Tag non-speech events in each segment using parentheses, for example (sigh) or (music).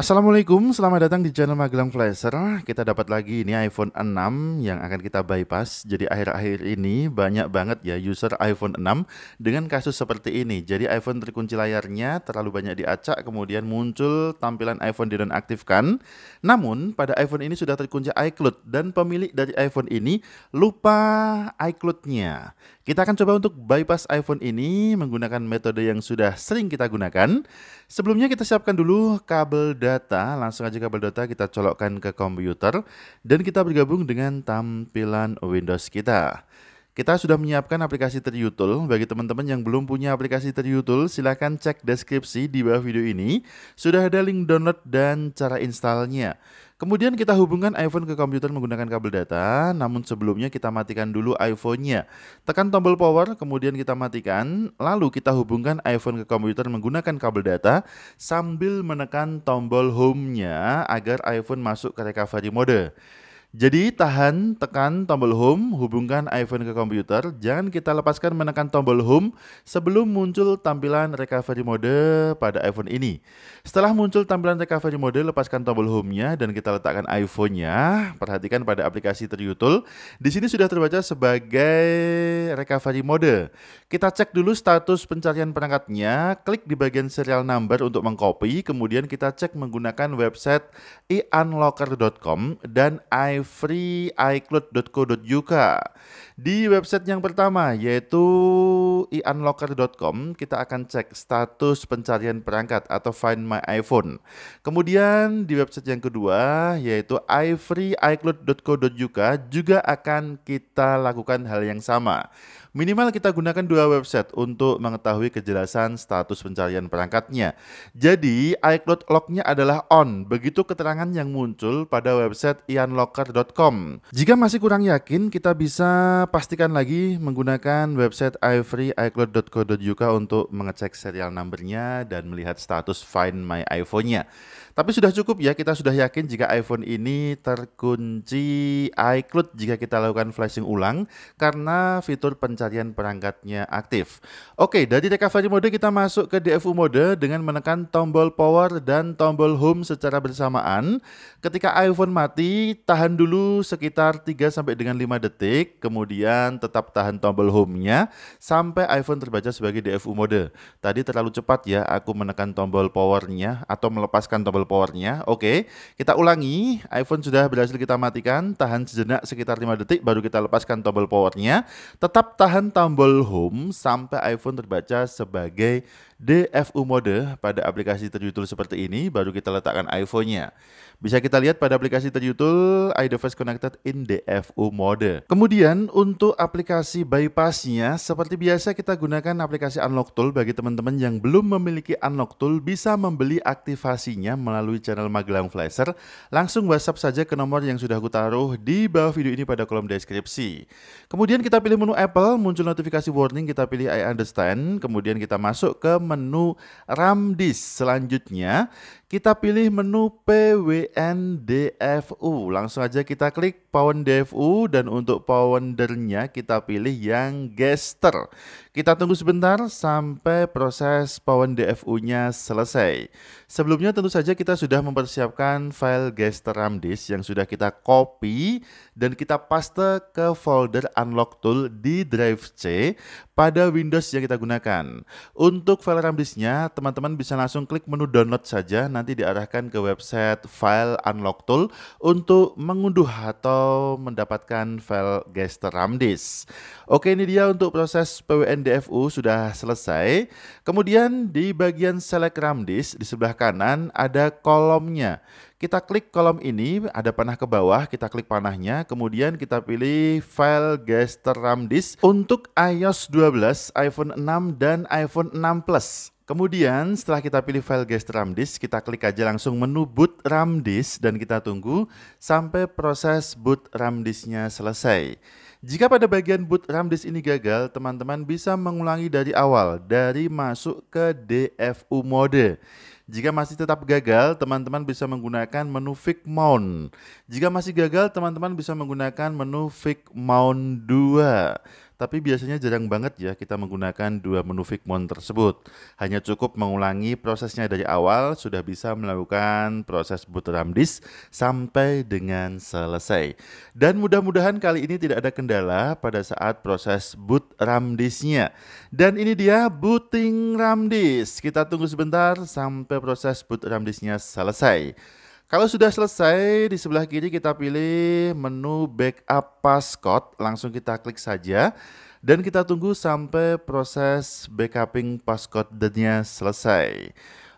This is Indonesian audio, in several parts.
Assalamualaikum, selamat datang di channel Magelang Flasher. Kita dapat lagi ini iPhone 6 yang akan kita bypass. Jadi akhir-akhir ini banyak banget ya user iPhone 6 dengan kasus seperti ini. Jadi iPhone terkunci layarnya terlalu banyak diacak, kemudian muncul tampilan iPhone dinonaktifkan. Namun pada iPhone ini sudah terkunci iCloud dan pemilik dari iPhone ini lupa iCloud-nya. Kita akan coba untuk bypass iPhone ini menggunakan metode yang sudah sering kita gunakan. Sebelumnya kita siapkan dulu kabel data, langsung aja kabel data kita colokkan ke komputer dan kita bergabung dengan tampilan Windows kita. Kita sudah menyiapkan aplikasi Triutul. Bagi teman-teman yang belum punya aplikasi Triutul, silahkan cek deskripsi di bawah video ini. Sudah ada link download dan cara installnya. Kemudian kita hubungkan iPhone ke komputer menggunakan kabel data, namun sebelumnya kita matikan dulu iPhone-nya. Tekan tombol power, kemudian kita matikan, lalu kita hubungkan iPhone ke komputer menggunakan kabel data sambil menekan tombol home-nya agar iPhone masuk ke recovery mode. Jadi tahan tekan tombol home, hubungkan iPhone ke komputer. Jangan kita lepaskan menekan tombol home sebelum muncul tampilan recovery mode pada iPhone ini. Setelah muncul tampilan recovery mode, lepaskan tombol home-nya dan kita letakkan iPhone-nya. Perhatikan pada aplikasi Triutul. Di sini sudah terbaca sebagai recovery mode. Kita cek dulu status pencarian perangkatnya, klik di bagian serial number untuk mengcopy, kemudian kita cek menggunakan website iunlocker.com dan i myfreeicloud.co.uk. Di website yang pertama yaitu iunlocker.com kita akan cek status pencarian perangkat atau find my iPhone. Kemudian di website yang kedua yaitu ifreeicloud.co.uk juga akan kita lakukan hal yang sama. Minimal kita gunakan dua website untuk mengetahui kejelasan status pencarian perangkatnya. Jadi, iCloud lock-nya adalah on, begitu keterangan yang muncul pada website ianlocker.com. Jika masih kurang yakin, kita bisa pastikan lagi menggunakan website ifreeicloud.co.uk untuk mengecek serial numbernya dan melihat status Find My iPhone-nya. Tapi sudah cukup ya, kita sudah yakin jika iPhone ini terkunci iCloud jika kita lakukan flashing ulang karena fitur pencarian pencarian perangkatnya aktif. Oke, dari recovery mode kita masuk ke DFU mode dengan menekan tombol power dan tombol home secara bersamaan. Ketika iPhone mati, tahan dulu sekitar 3 sampai dengan 5 detik, kemudian tetap tahan tombol home-nya sampai iPhone terbaca sebagai DFU mode. Tadi terlalu cepat ya aku menekan tombol powernya atau melepaskan tombol powernya. Oke, kita ulangi. iPhone sudah berhasil kita matikan, tahan sejenak sekitar 5 detik baru kita lepaskan tombol powernya. Tetap tahan Perpecahan tombol home sampai iPhone terbaca sebagai DFU mode pada aplikasi terjudul seperti ini baru kita letakkan iPhone-nya. Bisa kita lihat pada aplikasi terjutul iDevice Connected in DFU mode. Kemudian untuk aplikasi bypassnya, seperti biasa kita gunakan aplikasi Unlock Tool bagi teman-teman yang belum memiliki Unlock Tool bisa membeli aktivasinya melalui channel Magelang Flasher. Langsung WhatsApp saja ke nomor yang sudah aku taruh di bawah video ini pada kolom deskripsi. Kemudian kita pilih menu Apple, muncul notifikasi warning, kita pilih I understand, kemudian kita masuk ke menu RAM disk. Selanjutnya kita pilih menu PWNDFU. Langsung aja kita klik PWNDFU DFU dan untuk poundernya kita pilih yang gester. Kita tunggu sebentar sampai proses pwndfu DFU-nya selesai. Sebelumnya tentu saja kita sudah mempersiapkan file gester RAM yang sudah kita copy dan kita paste ke folder unlock tool di drive C pada Windows yang kita gunakan. Untuk file RAM disk-nya, teman-teman bisa langsung klik menu download saja. Nah, nanti diarahkan ke website file unlock tool untuk mengunduh atau mendapatkan file RAM Ramdis. Oke ini dia untuk proses PWNDFU sudah selesai. Kemudian di bagian select disk di sebelah kanan ada kolomnya. Kita klik kolom ini, ada panah ke bawah, kita klik panahnya, kemudian kita pilih file gesture RAM disk untuk iOS 12, iPhone 6, dan iPhone 6 Plus. Kemudian setelah kita pilih file guest RAM disk, kita klik aja langsung menu boot RAM disk dan kita tunggu sampai proses boot RAM disknya selesai. Jika pada bagian boot RAM disk ini gagal, teman-teman bisa mengulangi dari awal, dari masuk ke DFU mode. Jika masih tetap gagal, teman-teman bisa menggunakan menu Fig Mount. Jika masih gagal, teman-teman bisa menggunakan menu Fig Mount 2. Tapi biasanya jarang banget ya kita menggunakan dua menu Figmon tersebut. Hanya cukup mengulangi prosesnya dari awal sudah bisa melakukan proses bootram disk sampai dengan selesai. Dan mudah-mudahan kali ini tidak ada kendala pada saat proses boot RAM disknya. Dan ini dia booting RAM disk. Kita tunggu sebentar sampai proses boot RAM disknya selesai. Kalau sudah selesai, di sebelah kiri kita pilih menu backup passcode. Langsung kita klik saja. Dan kita tunggu sampai proses backuping passcode-nya selesai.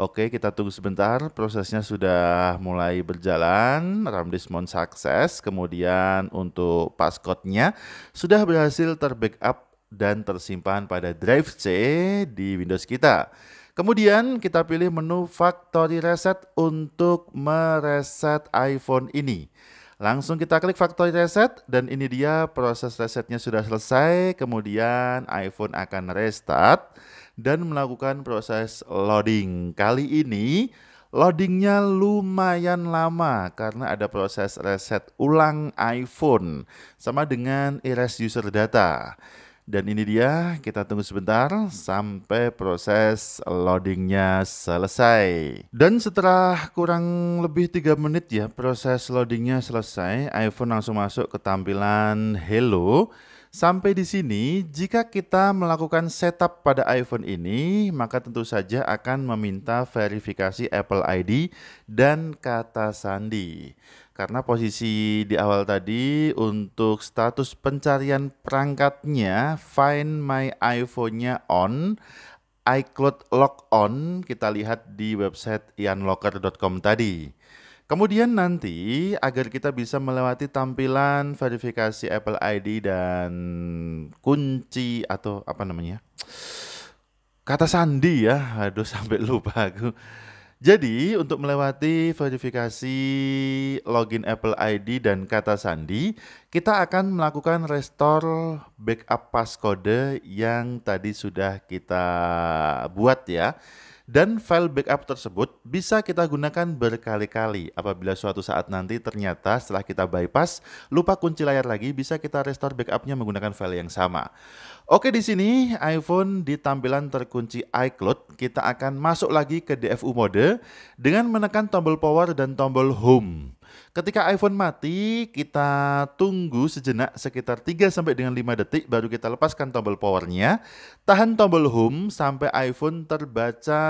Oke, kita tunggu sebentar. Prosesnya sudah mulai berjalan. Ramdismon sukses. Kemudian untuk passcode-nya sudah berhasil terbackup dan tersimpan pada drive C di Windows kita. Kemudian kita pilih menu factory reset untuk mereset iPhone ini. Langsung kita klik factory reset dan ini dia proses resetnya sudah selesai. Kemudian iPhone akan restart dan melakukan proses loading. Kali ini loadingnya lumayan lama karena ada proses reset ulang iPhone sama dengan erase user data. Dan ini dia, kita tunggu sebentar sampai proses loadingnya selesai. Dan setelah kurang lebih tiga menit ya proses loadingnya selesai, iPhone langsung masuk ke tampilan Hello. Sampai di sini, jika kita melakukan setup pada iPhone ini, maka tentu saja akan meminta verifikasi Apple ID dan kata sandi karena posisi di awal tadi untuk status pencarian perangkatnya find my iPhone-nya on iCloud lock on kita lihat di website ianlocker.com tadi. Kemudian nanti agar kita bisa melewati tampilan verifikasi Apple ID dan kunci atau apa namanya? Kata sandi ya. Aduh sampai lupa aku. Jadi untuk melewati verifikasi login Apple ID dan kata sandi, kita akan melakukan restore backup passcode yang tadi sudah kita buat ya. Dan file backup tersebut bisa kita gunakan berkali-kali apabila suatu saat nanti ternyata setelah kita bypass, lupa kunci layar lagi bisa kita restore backupnya menggunakan file yang sama. Oke di sini iPhone di tampilan terkunci iCloud kita akan masuk lagi ke DFU mode dengan menekan tombol power dan tombol home. Ketika iPhone mati, kita tunggu sejenak sekitar 3 sampai dengan 5 detik baru kita lepaskan tombol powernya. Tahan tombol home sampai iPhone terbaca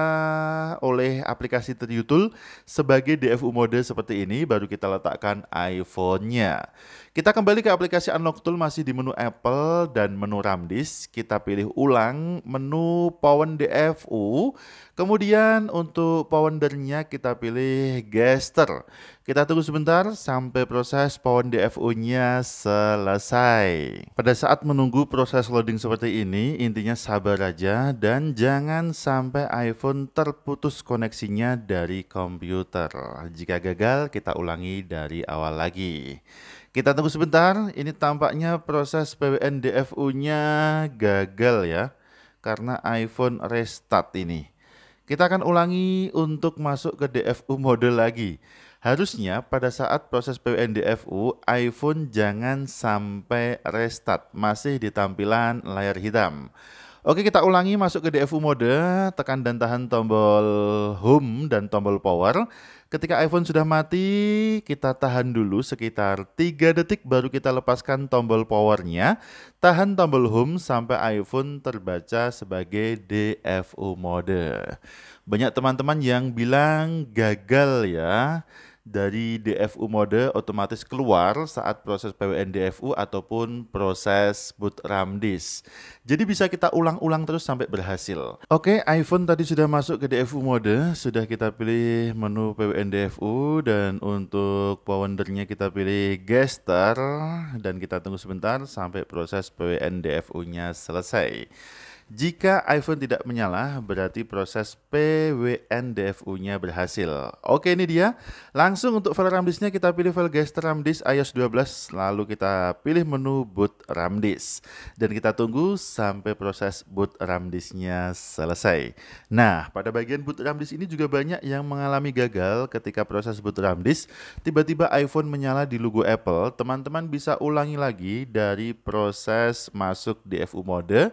oleh aplikasi Triutul sebagai DFU mode seperti ini baru kita letakkan iPhone-nya. Kita kembali ke aplikasi Unlock Tool masih di menu Apple dan menu RAM disk. Kita pilih ulang menu Power DFU. Kemudian untuk powernya kita pilih Gesture. Kita tunggu sebentar sampai proses power DFO-nya selesai. Pada saat menunggu proses loading seperti ini, intinya sabar aja dan jangan sampai iPhone terputus koneksinya dari komputer. Jika gagal, kita ulangi dari awal lagi. Kita tunggu sebentar, ini tampaknya proses PWN DFU-nya gagal ya, karena iPhone restart ini. Kita akan ulangi untuk masuk ke DFU mode lagi. Harusnya pada saat proses PWNDFU, iPhone jangan sampai restart, masih di tampilan layar hitam. Oke kita ulangi masuk ke DFU mode, tekan dan tahan tombol home dan tombol power. Ketika iPhone sudah mati, kita tahan dulu sekitar 3 detik baru kita lepaskan tombol powernya. Tahan tombol home sampai iPhone terbaca sebagai DFU mode. Banyak teman-teman yang bilang gagal ya dari DFU mode otomatis keluar saat proses PWN DFU ataupun proses boot RAM disk. Jadi bisa kita ulang-ulang terus sampai berhasil. Oke, iPhone tadi sudah masuk ke DFU mode, sudah kita pilih menu PWN DFU dan untuk powernya kita pilih gesture dan kita tunggu sebentar sampai proses PWN DFU-nya selesai. Jika iPhone tidak menyala, berarti proses dfu nya berhasil. Oke, ini dia. Langsung untuk file RAM disk-nya kita pilih file guest RAM disk iOS 12, lalu kita pilih menu boot RAM disk. Dan kita tunggu sampai proses boot RAM disk-nya selesai. Nah, pada bagian boot RAM disk ini juga banyak yang mengalami gagal ketika proses boot RAM disk. Tiba-tiba iPhone menyala di logo Apple. Teman-teman bisa ulangi lagi dari proses masuk DFU mode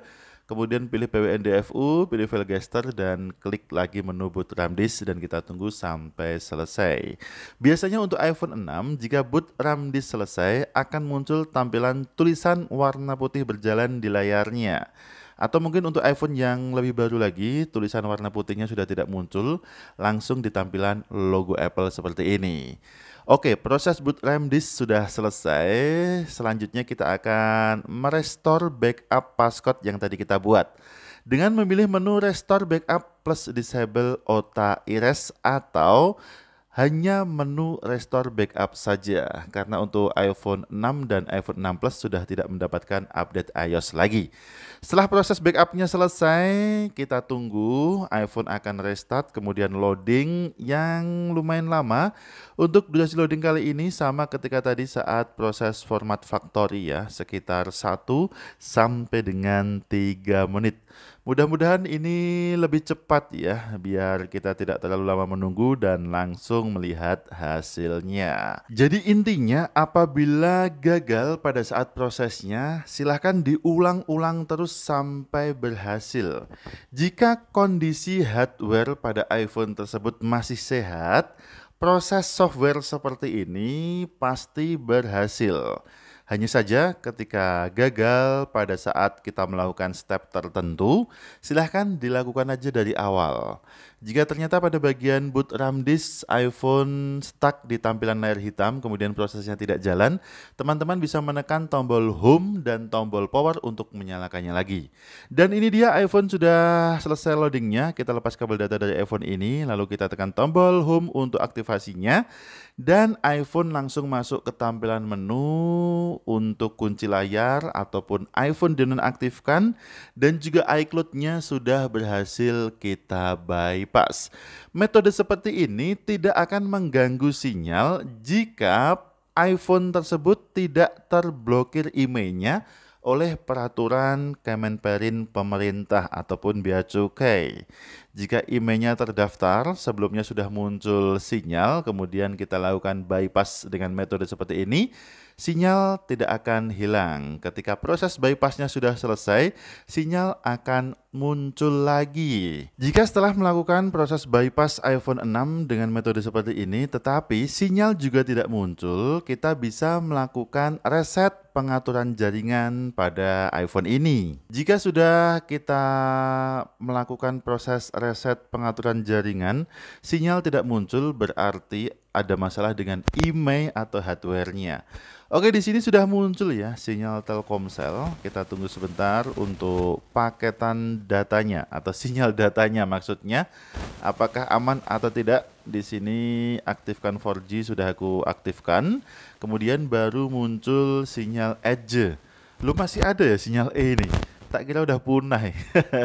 kemudian pilih PWNDFU, pilih file Velgaster, dan klik lagi menu boot RAM disk dan kita tunggu sampai selesai. Biasanya untuk iPhone 6, jika boot RAM disk selesai, akan muncul tampilan tulisan warna putih berjalan di layarnya. Atau mungkin untuk iPhone yang lebih baru lagi, tulisan warna putihnya sudah tidak muncul, langsung di tampilan logo Apple seperti ini. Oke, proses boot RAM disk sudah selesai. Selanjutnya kita akan merestore backup passcode yang tadi kita buat. Dengan memilih menu restore backup plus disable OTA erase atau hanya menu restore backup saja karena untuk iPhone 6 dan iPhone 6 Plus sudah tidak mendapatkan update iOS lagi. Setelah proses backupnya selesai, kita tunggu iPhone akan restart kemudian loading yang lumayan lama. Untuk durasi loading kali ini sama ketika tadi saat proses format factory ya, sekitar 1 sampai dengan 3 menit. Mudah-mudahan ini lebih cepat ya, biar kita tidak terlalu lama menunggu dan langsung melihat hasilnya. Jadi intinya apabila gagal pada saat prosesnya, silahkan diulang-ulang terus sampai berhasil. Jika kondisi hardware pada iPhone tersebut masih sehat, proses software seperti ini pasti berhasil. Hanya saja ketika gagal pada saat kita melakukan step tertentu, silahkan dilakukan aja dari awal. Jika ternyata pada bagian boot RAM disk iPhone stuck di tampilan layar hitam, kemudian prosesnya tidak jalan, teman-teman bisa menekan tombol home dan tombol power untuk menyalakannya lagi. Dan ini dia iPhone sudah selesai loadingnya, kita lepas kabel data dari iPhone ini, lalu kita tekan tombol home untuk aktivasinya, dan iPhone langsung masuk ke tampilan menu untuk kunci layar ataupun iPhone dinonaktifkan, dan juga iCloud-nya sudah berhasil kita bypass Pas Metode seperti ini tidak akan mengganggu sinyal jika iPhone tersebut tidak terblokir imei oleh peraturan Kemenperin pemerintah ataupun bea cukai. Jika emailnya terdaftar, sebelumnya sudah muncul sinyal, kemudian kita lakukan bypass dengan metode seperti ini, sinyal tidak akan hilang. Ketika proses bypassnya sudah selesai, sinyal akan muncul lagi. Jika setelah melakukan proses bypass iPhone 6 dengan metode seperti ini, tetapi sinyal juga tidak muncul, kita bisa melakukan reset pengaturan jaringan pada iPhone ini. Jika sudah kita melakukan proses reset pengaturan jaringan, sinyal tidak muncul berarti ada masalah dengan IMEI atau hardware-nya. Oke, di sini sudah muncul ya sinyal Telkomsel. Kita tunggu sebentar untuk paketan datanya atau sinyal datanya maksudnya apakah aman atau tidak. Di sini aktifkan 4G sudah aku aktifkan. Kemudian baru muncul sinyal Edge. Lu masih ada ya sinyal E ini? tak kira udah punah. Ya. (laughs)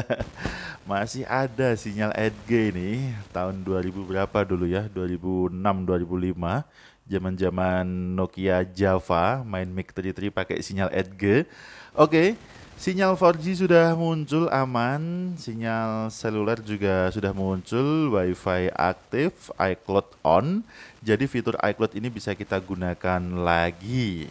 Masih ada sinyal 8 ini tahun 2000 berapa dulu ya? 2006 2005 zaman-zaman Nokia Java main mic 33 pakai sinyal 8 Oke, okay, sinyal 4G sudah muncul aman, sinyal seluler juga sudah muncul, WiFi aktif, iCloud on. Jadi fitur iCloud ini bisa kita gunakan lagi.